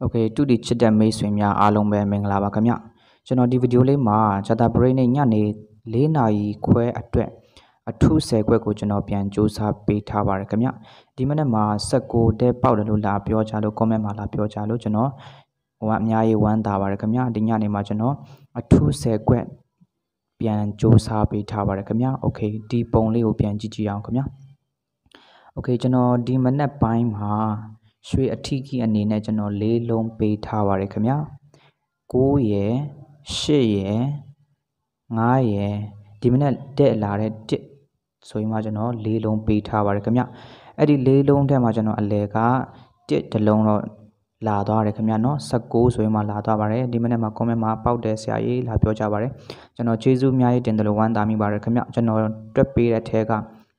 โอเคတူတီချစ်တဲ့မိတ်ဆွေများအားလုံးပဲမင်္ဂလာပါခင်ဗျကျွန်တော်ဒီဗီဒီယိုလေးမှာဂျာတာဘရိတ်နဲ့ညနေ၄နာရီခွဲအတွက်အထူး10ခွက်ကိုကျွန်တော်ပြန်စူးစမ်းပေးထားပါရခင်ဗျဒီမနေ့မှာ16တဲ့ပေါက်တယ်လို့လာပြောချလို့ comment မှာလာပြောချလို့ကျွန်တော်ဟိုအများကြီးဝမ်းသာပါရခင်ဗျဒီညနေမှာကျွန်တော်အထူး10ခွက်ပြန်စူးစမ်းပေးထားပါရခင်ဗျโอเคဒီပုံလေးကိုပြန်ကြည့်ကြည့်အောင်ခင်ဗျโอเคကျွန်တော်ဒီမနေ့ပိုင်းမှာရွှေအထီးကြီးအနေနဲ့ကျွန်တော်လေးလုံးပေးထားပါတယ်ခင်ဗျာ9ရယ်8ရယ်9ရယ်ဒီမနေ့တက်လာတဲ့တက်ဆိုရင်မှကျွန်တော်လေးလုံးပေးထားပါတယ်ခင်ဗျအဲ့ဒီလေးလုံးထဲမှာကျွန်တော်အလဲကတက်တစ်လုံးတော့လာသွားတယ်ခင်ဗျာနော်16ဆိုရင်မှလာသွားပါတယ်ဒီမနေ့မှာ comment မှာပေါက်တယ်ဆရာကြီးလာပြောကြပါတယ်ကျွန်တော်ကျေးဇူးအများကြီးတင်တယ်လို့ဝမ်းသာမိပါတယ်ခင်ဗျာကျွန်တော်တွက်ပေးတဲ့ထဲက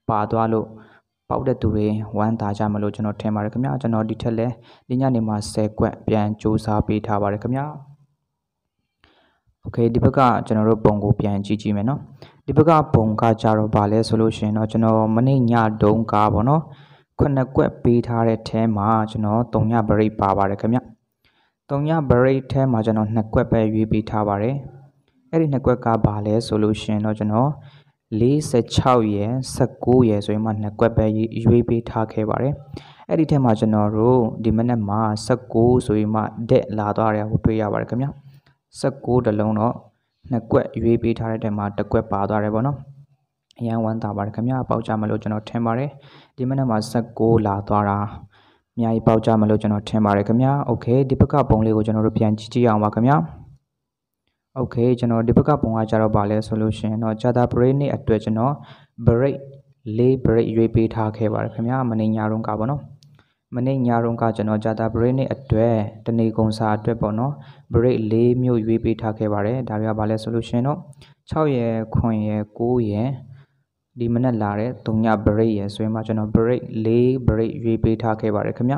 ပါသွားလို့ပေါက်တဲ့သူတွေဝမ်းသာကြမလို့ကျွန်တော်ထင်ပါတယ်ခင်ဗျာကျွန်တော်ဒီထက်လဲဒီညနေမှာ10ကွက်ပြန်စူးစမ်းပေးထားပါတယ်ခင်ဗျာ Okay ဒီဘက်ကကျွန်တော်တို့ပုံကိုပြန်ကြည့်ကြည့်မယ်နော်ဒီဘက်ကပုံကကြတော့ဗာလဲဆိုလို့ရှင်တော့ကျွန်တော်မနေ့ညတုန်းကပေါ့နော်ခုနှစ်ကွက်ပေးထားတဲ့ထဲမှာကျွန်တော်တုံညဘရိတ်ပါပါတယ်ခင်ဗျတုံညဘရိတ်ထဲမှာကျွန်တော်နှစ်ကွက်ပဲရွေးပေးထားပါတယ်အဲ့ဒီနှစ်ကွက်ကဗာလဲဆိုလို့ရှင်တော့ကျွန်တော်46ရယ်19ရယ်ဆိုရင်မှနှစ်ကွက်ပဲရွေးပေးထားခဲ့ပါတယ်။အဲ့ဒီထက်မှကျွန်တော်တို့ဒီမနက်မှာ19ဆိုရင်မှဒက်လာသွားတယ်ကိုတွေ့ရပါတယ်ခင်ဗျာ19တလုံးတော့နှစ်ကွက်ရွေးပေးထားတဲ့ထဲမှာတစ်ကွက်ပါသွားတယ်ပေါ့နော်။အရန်ဝမ်းသာပါတယ်ခင်ဗျာ ပေါက်ကြမလို့ကျွန်တော်ထင်ပါတယ်။ဒီမနက်မှာ19လာသွားတာအများကြီးပေါက်ကြမလို့ကျွန်တော်ထင်ပါတယ်ခင်ဗျာ။ Okay ဒီဘက်ကပုံလေးကိုကျွန်တော်တို့ပြန်ကြည့်ကြည့်အောင်ပါခင်ဗျာ။โอเคကျွန်တော်ဒီဘက်ကပုံကကြတော့ပါလဲဆိုလို့ရှင်တော့ဂျာတာ break နဲ့အတွက်ကျွန်တော် break လေး break ရွေးပေးထားခဲ့ပါတယ်ခင်ဗျာမနေ့ညတုန်းကပေါ့နော်မနေ့ညတုန်းကကျွန်တော်ဂျာတာ break နဲ့အတွက်တနေကုန်စာအတွက်ပေါ့နော် break လေးမျိုးရွေးပေးထားခဲ့ပါတယ်ဒါတွေကပါလဲဆိုလို့ရှင်တော့6ရယ်9ရယ်9ရယ်ဒီမနေ့လာတဲ့3ည break ရယ်ဆိုရင်မှကျွန်တော် break 4 break ရွေးပေးထားခဲ့ပါတယ်ခင်ဗျ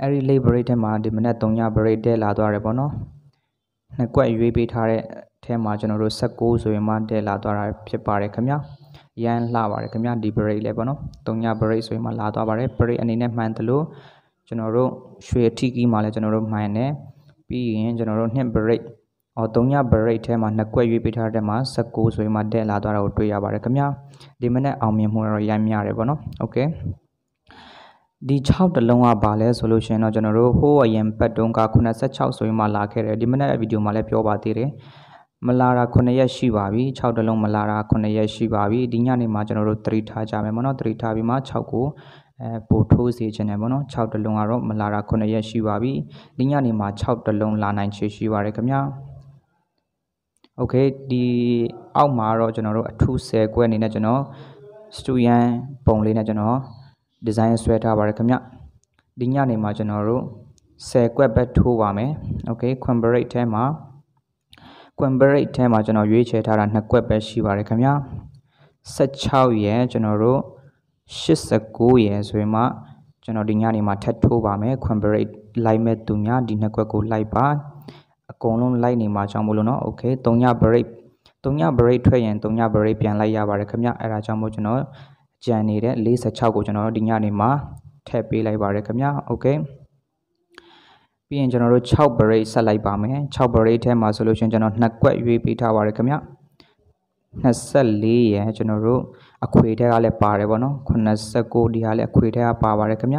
အဲ့ဒီ late break ထဲမှာဒီမနေ့3ည break တက်လာသွားတယ်ပေါ့နော်နှစ်ကွက်ရွေးပေးထားတဲ့ထဲမှာကျွန်တော်တို့16ဆိုရင်မှတည့်လာသွားတာဖြစ်ပါတယ်ခင်ဗျာရန်လှပါတယ်ခင်ဗျာဒီ break လည်းပေါ့နော်၃ည break ဆိုရင်မှလာသွားပါတယ် break အနေနဲ့မှန်တယ်လို့ကျွန်တော်တို့ရွှေအထိကီးမှာလည်းကျွန်တော်တို့မှန်တယ်ပြီးရင်ကျွန်တော်တို့နှစ် break အော်၃ည break ထဲမှာနှစ်ကွက်ရွေးပေးထားတဲ့မှာ16ဆိုရင်မှတည့်လာသွားတာကိုတွေ့ရပါတယ်ခင်ဗျာဒီမနေ့အောင်မြင်မှုတော့ရမ်းများတယ်ပေါ့နော် okay ဒီ6တလုံးကဘာလဲဆိုလို့ရှင်တော့ကျွန်တော်တို့ဟိုးအရင်ပတ်တုံးက86ဆိုရင်မှလာခဲ့တယ်ဒီမနေ့ဗီဒီယိုမှာလည်းပြောပါသေးတယ်မလာတာ9ရက်ရှိပါပြီ6တလုံးမလာတာ9ရက်ရှိပါပြီဒီညနေမှာကျွန်တော်တို့3ထားကြမယ်ပေါ့နော်3ထားပြီးမှ6ကိုအဲပို့ထိုးစေချင်တယ်ပေါ့နော်6တလုံးကတော့မလာတာ9ရက်ရှိပါပြီဒီညနေမှာ6တလုံးလာနိုင်ချေရှိပါတယ်ခင်ဗျာโอเคဒီအောက်မှာတော့ကျွန်တော်တို့အထူး10ခွဲအနေနဲ့ကျွန်တော် student ပုံလေးနဲ့ကျွန်တော်ဒီဇိုင်းဆွဲထားပါတယ်ခင်ဗျဒီညနေမှာကျွန်တော်တို့10ကွက်ပဲထိုးပါမယ်โอเค quimbrate ထဲမှာ quimbrate ထဲမှာကျွန်တော်ရွေးချယ်ထားတာ2ကွက်ပဲရှိပါတယ်ခင်ဗျ16ရယ်ကျွန်တော်တို့89ရယ်ဆိုရင်မှကျွန်တော်ဒီညနေမှာထပ်ထိုးပါမယ် quimbrate လိုက်မဲ့သူများဒီ2ကွက်ကိုလိုက်ပါအကုန်လုံးလိုက်နေမှာကြောင့်မလို့เนาะโอเค3ည break 3ည break ထွက်ရင်3ည break ပြန်လိုက်ရပါတယ်ခင်ဗျအဲ့ဒါကြောင့်မို့ကျွန်တော်ကြံနေတဲ့46ကိုကျွန်တော်တို့ဒီညနေမှာထည့်ပေးလိုက်ပါရခင်ဗျာโอเคပြီးရင်ကျွန်တော်တို့6 break ဆက်လိုက်ပါမယ်6 break ထဲမှာဆိုလို့ရှိရင်ကျွန်တော်နှစ်ကွက်ရွေးပေးထားပါရခင်ဗျာ24ရယ်ကျွန်တော်တို့အခွေထက်ကလည်းပါတယ်ဗောနော်89ဒီဟာလည်းအခွေထက်ကပါပါတယ်ခင်ဗျ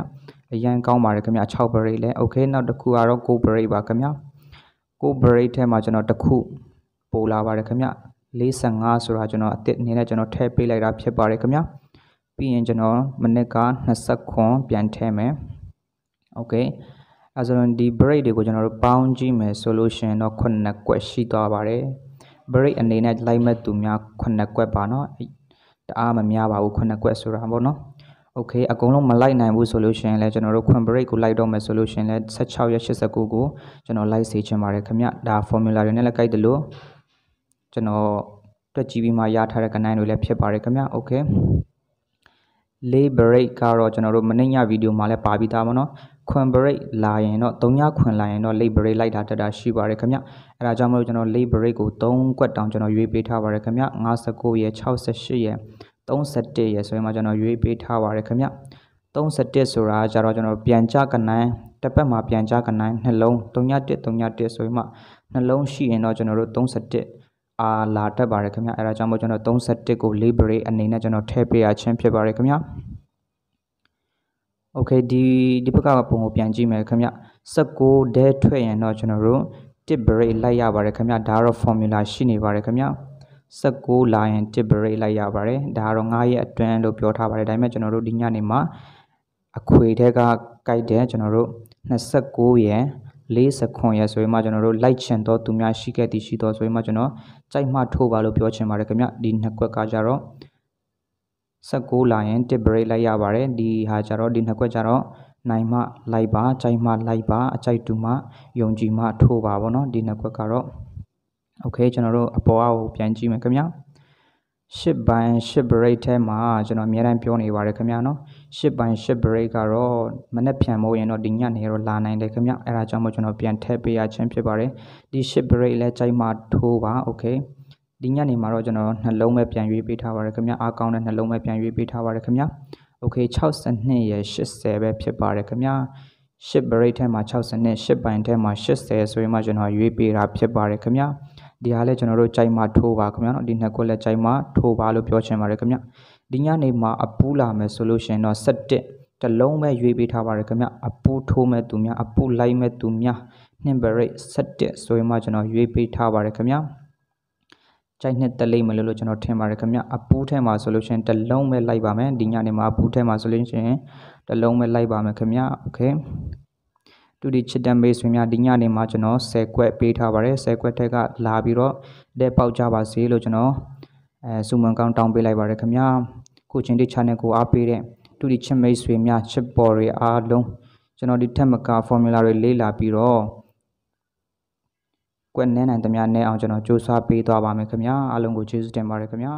အရန်ကောင်းပါတယ်ခင်ဗျ6 break လဲ okay နောက်တစ်ခုကတော့9 break ပါခင်ဗျ9 break ထဲမှာကျွန်တော်တစ်ခုပို့လာပါတယ်ခင်ဗျ45ဆိုတာကျွန်တော်အစ်စ်အနေနဲ့ကျွန်တော်ထည့်ပေးလိုက်တာဖြစ်ပါတယ်ခင်ဗျာပြီးရင်ကျွန်တော်မိနစ်က29ပြန်ထည့်မယ်โอเคအဲဆိုတော့ဒီ break တွေကိုကျွန်တော်တို့ပေါင်းကြည့်မယ်ဆိုလို့ရှိရင်တော့9ကွက်ရှိသွားပါတယ် break အနေနဲ့လိုက်မဲ့သူများ9ကွက်ပါเนาะတအားမများပါဘူး9ကွက်ဆိုတာပေါ့เนาะโอเคအကုန်လုံးမလိုက်နိုင်ဘူးဆိုလို့ရှိရင်လည်းကျွန်တော်တို့ခွန် break ကိုလိုက်တော့မယ်ဆိုလို့ရှိရင်လည်း16ရက်89ကိုကျွန်တော်လိုက်စေချင်ပါတယ်ခင်ဗျဒါ formula တွေနဲ့လည်းကိုက်တယ်လို့ကျွန်တော်တွက်ကြည့်ပြီးမှရထားတဲ့ကဏ္ဍတွေလည်းဖြစ်ပါတယ်ခင်ဗျโอเค lay break ကတော့ကျွန်တော်တို့မနေ့ညဗီဒီယိုမှာလည်းပါပြီးသားပါနော်ခွန် break လာရင်တော့၃ညခွန်လာရင်တော့ lay break လိုက်တာတက်တာရှိပါတယ်ခင်ဗျအဲဒါကြောင့်မလို့ကျွန်တော် lay break ကို၃ကွက်တောင်ကျွန်တော်ရွေးပေးထားပါတယ်ခင်ဗျ59ရယ်68ရယ်31ရယ်ဆိုရင်မှကျွန်တော်ရွေးပေးထားပါတယ်ခင်ဗျ31ဆိုတာကြတော့ကျွန်တော်ပြန်ကြကနိုင်တစ်ပတ်မှာပြန်ကြကနိုင်နှလုံး3ည1 3ည1ဆိုပြီးမှနှလုံးရှိရင်တော့ကျွန်တော်တို့31အာလာတတ်ပါတယ်ခင်ဗျအဲဒါကြောင့်မို့ကျွန်တော်31ကို liberate အနေနဲ့ကျွန်တော်ထည့်ပေးရခြင်းဖြစ်ပါတယ်ခင်ဗျ Okay ဒီဒီဘက်ကပုံကိုပြန်ကြည့်မယ်ခင်ဗျ16 day ထွက်ရင်တော့ကျွန်တော်တို့ tip break လိုက်ရပါတယ်ခင်ဗျဒါကတော့ formula ရှိနေပါတယ်ခင်ဗျ16လာရင် tip break လိုက်ရပါတယ်ဒါကတော့9ရက်အတွင်းလို့ပြောထားပါတယ်ဒါပေမဲ့ကျွန်တော်တို့ဒီညနေမှာအခွေထဲကကြိုက်တယ်ကျွန်တော်တို့29ရက်40ခွန်ရဆိုရင်မှကျွန်တော်တို့ like ချင်တော့သူများရှိခဲ့သည်ရှိတော့ဆိုရင်မှကျွန်တော်ကြိုက်မှထို့ပါလို့ပြောချင်ပါတယ်ခင်ဗျဒီနှစ်ခွက်ကကြတော့16လာရင်တစ် break လိုက်ရပါတယ်ဒီဟာကြတော့ဒီနှစ်ခွက်ကြတော့နိုင်မှလိုက်ပါကြိုက်မှလိုက်ပါအကြိုက်တူမှယုံကြည်မှထို့ပါဗောနော်ဒီနှစ်ခွက်ကတော့ okay ကျွန်တော်တို့အပေါ်အကိုပြန်ကြည့်မယ်ခင်ဗျာ10ပိုင်း10 break ထဲမှာကျွန်တော်အများတိုင်းပြောနေပါတယ်ခင်ဗျာနော်10ပိုင်း10 break ကတော့မနေ့ပြန်မို့ရင်တော့ဒီညနေတော့လာနိုင်တယ်ခင်ဗျာအဲ့ဒါကြောင့်မို့ကျွန်တော်ပြန်ထည့်ပေးရခြင်းဖြစ်ပါတယ်ဒီ10 break လဲကြိုက်မှထိုးပါ okay ဒီညနေမှာတော့ကျွန်တော်နှလုံးပဲပြန်ရွေးပေးထားပါတယ်ခင်ဗျာအားကောင်းတဲ့နှလုံးပဲပြန်ရွေးပေးထားပါတယ်ခင်ဗျာ okay 62ရယ်80ပဲဖြစ်ပါတယ်ခင်ဗျာ10 break ထဲမှာ60 10ပိုင်းထဲမှာ80ဆိုရင်မှကျွန်တော်ရွေးပေးတာဖြစ်ပါတယ်ခင်ဗျာဒီဟာလည်းကျွန်တော်တို့ကြိုက်မှထိုးပါခင်ဗျာနော်ဒီနှစ်ခွက်လည်းကြိုက်မှထိုးပါလို့ပြောချင်ပါတယ်ခင်ဗျာဒီညနေမှာအပူလာမယ်ဆိုလို့ရှိရင်တော့7တလုံးပဲရွေးပေးထားပါတယ်ခင်ဗျာအပူထိုးမဲ့သူများအပူလိုက်မဲ့သူများနှင်ဘရိတ်7ဆိုရင်မှကျွန်တော်ရွေးပေးထားပါတယ်ခင်ဗျာကြိုက်နှစ်တလိမ့်မယ်လို့ကျွန်တော်ထင်ပါတယ်ခင်ဗျအပူထဲမှာဆိုလို့ရှိရင်တလုံးပဲလိုက်ပါမယ်ဒီညနေမှာအပူထဲမှာဆိုလို့ရှိရင်တလုံးပဲလိုက်ပါမယ်ခင်ဗျโอเคတူတီချစ်တဲ့မိတ်ဆွေများဒီညနေမှာကျွန်တော်10ခွက်ပေးထားပါတယ်10ခွက်ထက်ကလာပြီးတော့လက်ပေါက်ကြပါစေလို့ကျွန်တော်အဲစုမန်ကောင်းတောင်းပေးလိုက်ပါတယ်ခင်ဗျာကိုချင်းတိ channel ကိုအားပေးတဲ့တူတီချစ်မိတ်ဆွေများချစ်ပေါ်တွေအားလုံးကျွန်တော်ဒီထက်မက formula တွေလေ့လာပြီးတော့ကွက်နန်းနိုင်သမျှနဲ့အောင်ကျွန်တော်စ조사ပေးသွားပါမယ်ခင်ဗျာအားလုံးကိုကျေးဇူးတင်ပါတယ်ခင်ဗျာ